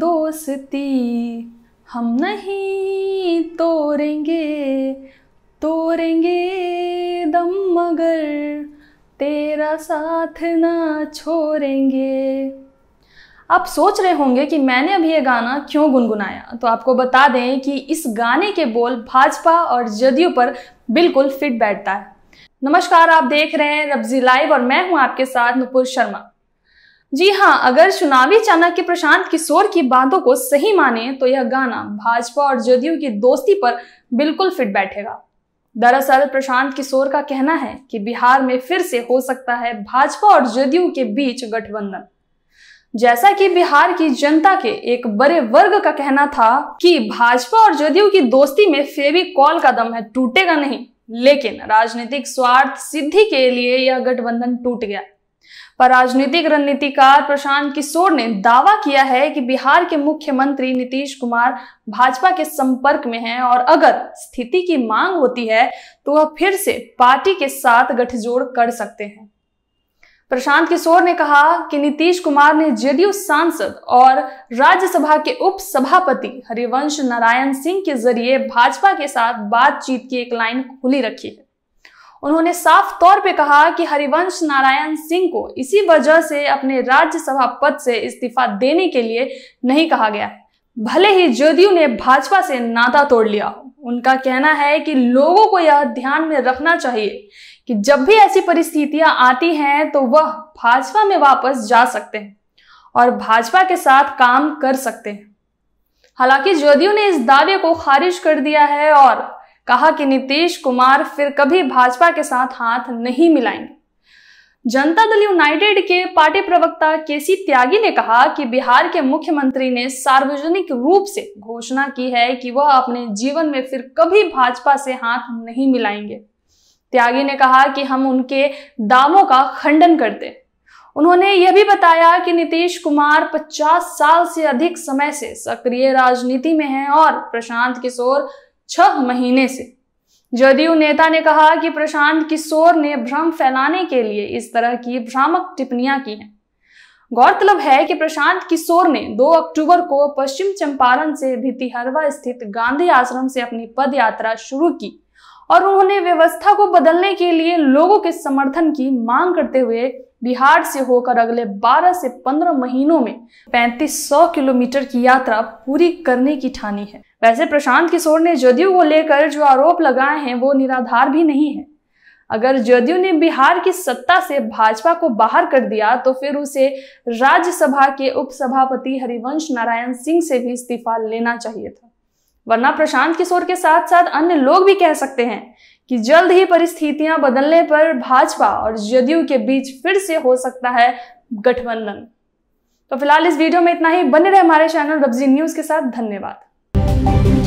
दोस्ती हम नहीं तोड़ेंगे तोड़ेंगे दम मगर तेरा साथ ना छोड़ेंगे आप सोच रहे होंगे कि मैंने अभी ये गाना क्यों गुनगुनाया तो आपको बता दें कि इस गाने के बोल भाजपा और जदयू पर बिल्कुल फिट बैठता है नमस्कार आप देख रहे हैं रब्जी लाइव और मैं हूं आपके साथ नुपुर शर्मा जी हाँ अगर चुनावी चाणक्य प्रशांत किशोर की बातों को सही माने तो यह गाना भाजपा और जदयू की दोस्ती पर बिल्कुल फिट बैठेगा दरअसल प्रशांत किशोर का कहना है कि बिहार में फिर से हो सकता है भाजपा और जदयू के बीच गठबंधन जैसा कि बिहार की जनता के एक बड़े वर्ग का कहना था कि भाजपा और जदयू की दोस्ती में फेवी कॉल का दम है टूटेगा नहीं लेकिन राजनीतिक स्वार्थ सिद्धि के लिए यह गठबंधन टूट गया पर राजनीतिक रणनीतिकार प्रशांत किशोर ने दावा किया है कि बिहार के मुख्यमंत्री नीतीश कुमार भाजपा के संपर्क में हैं और अगर स्थिति की मांग होती है तो वह फिर से पार्टी के साथ गठजोड़ कर सकते हैं प्रशांत किशोर ने कहा कि नीतीश कुमार ने जेडीयू सांसद और राज्यसभा के उप सभापति हरिवंश नारायण सिंह के जरिए भाजपा के साथ बातचीत की एक लाइन खुली रखी है उन्होंने साफ तौर पर कहा कि हरिवंश नारायण सिंह को इसी वजह से अपने राज्यसभा पद से इस्तीफा देने के लिए नहीं कहा गया भले ही जदयू ने भाजपा से नाता तोड़ लिया उनका कहना है कि लोगों को यह ध्यान में रखना चाहिए कि जब भी ऐसी परिस्थितियां आती हैं तो वह भाजपा में वापस जा सकते हैं और भाजपा के साथ काम कर सकते हैं हालांकि जदयू ने इस दावे को खारिज कर दिया है और कहा कि नीतीश कुमार फिर कभी भाजपा के साथ हाथ नहीं मिलाएंगे जनता दल यूनाइटेड के पार्टी प्रवक्ता केसी त्यागी ने कहा कि बिहार के मुख्यमंत्री ने सार्वजनिक रूप से घोषणा की है कि वह अपने जीवन में फिर कभी भाजपा से हाथ नहीं मिलाएंगे त्यागी ने कहा कि हम उनके दावों का खंडन करते उन्होंने यह भी बताया कि नीतीश कुमार 50 साल से अधिक समय से सक्रिय राजनीति में हैं और प्रशांत किशोर छह महीने से जदयू नेता ने कहा कि प्रशांत किशोर ने भ्रम फैलाने के लिए इस तरह की भ्रामक टिप्पणियां की हैं गौरतलब है कि प्रशांत किशोर ने 2 अक्टूबर को पश्चिम चंपारण से भितिहरवा स्थित गांधी आश्रम से अपनी पद यात्रा शुरू की और उन्होंने व्यवस्था को बदलने के लिए लोगों के समर्थन की मांग करते हुए बिहार से होकर अगले 12 से 15 महीनों में 3500 किलोमीटर की यात्रा पूरी करने की ठानी है वैसे प्रशांत किशोर ने जदयू को लेकर जो आरोप लगाए हैं वो निराधार भी नहीं है अगर जदयू ने बिहार की सत्ता से भाजपा को बाहर कर दिया तो फिर उसे राज्यसभा के उपसभापति हरिवंश नारायण सिंह से भी इस्तीफा लेना चाहिए था वरना प्रशांत किशोर के साथ साथ अन्य लोग भी कह सकते हैं कि जल्द ही परिस्थितियां बदलने पर भाजपा और जदयू के बीच फिर से हो सकता है गठबंधन तो फिलहाल इस वीडियो में इतना ही बने रहे हमारे चैनल रबजी न्यूज के साथ धन्यवाद